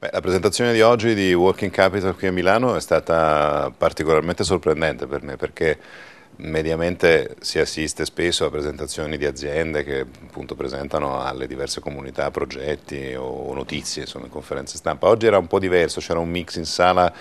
Beh, la presentazione di oggi di Working Capital qui a Milano è stata particolarmente sorprendente per me perché mediamente si assiste spesso a presentazioni di aziende che appunto presentano alle diverse comunità progetti o notizie, sono in conferenze stampa. Oggi era un po' diverso, c'era un mix in sala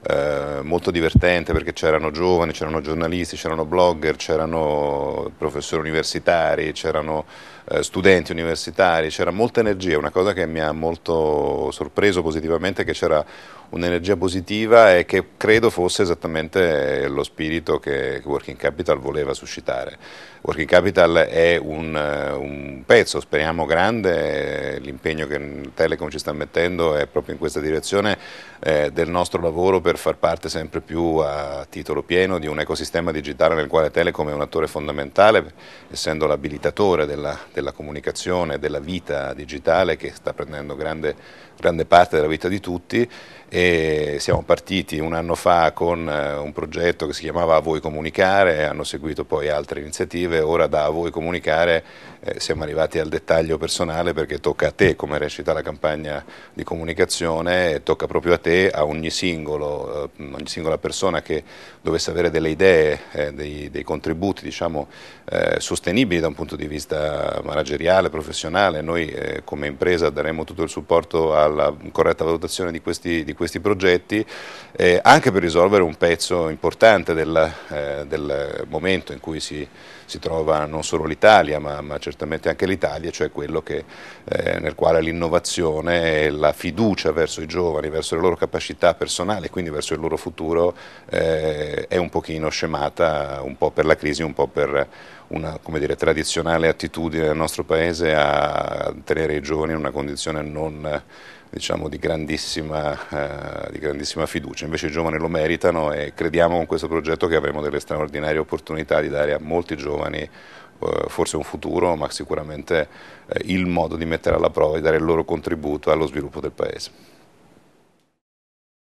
eh, molto divertente perché c'erano giovani, c'erano giornalisti, c'erano blogger, c'erano professori universitari, c'erano eh, studenti universitari, c'era molta energia, una cosa che mi ha molto sorpreso positivamente è che c'era un'energia positiva e che credo fosse esattamente lo spirito che Working Capital voleva suscitare. Working Capital è un, eh, un pezzo, speriamo grande, l'impegno che Telecom ci sta mettendo è proprio in questa direzione eh, del nostro lavoro per far parte sempre più a titolo pieno di un ecosistema digitale nel quale Telecom è un attore fondamentale, essendo l'abilitatore della, della comunicazione, della vita digitale che sta prendendo grande, grande parte della vita di tutti e siamo partiti un anno fa con eh, un progetto che si chiamava A voi comunicare, hanno seguito poi altre iniziative, ora da A voi comunicare eh, siamo arrivati al dettaglio personale perché tocca a te come recita la campagna di comunicazione, tocca proprio a te, a ogni singolo eh, ogni singola persona che dovesse avere delle idee, eh, dei, dei, contributi diciamo, eh, sostenibili da un punto di vista manageriale, professionale, noi eh, come impresa daremo tutto il supporto alla corretta valutazione di questi, di questi progetti, eh, anche per risolvere un pezzo importante del, del momento in cui si, si trova non solo l'Italia ma, ma, certamente anche l'Italia, cioè quello che, nel quale l'innovazione e la fiducia verso i giovani, verso le loro capacità personali, quindi cittadini verso il loro futuro eh, è un pochino scemata, un po' per la crisi, un po' per una dire, tradizionale attitudine del nostro Paese a tenere i giovani in una condizione non diciamo, di, grandissima, eh, di grandissima fiducia. Invece i giovani lo meritano e crediamo con questo progetto che avremo delle straordinarie opportunità di dare a molti giovani eh, forse un futuro, ma sicuramente eh, il modo di mettere alla prova e dare il loro contributo allo sviluppo del Paese.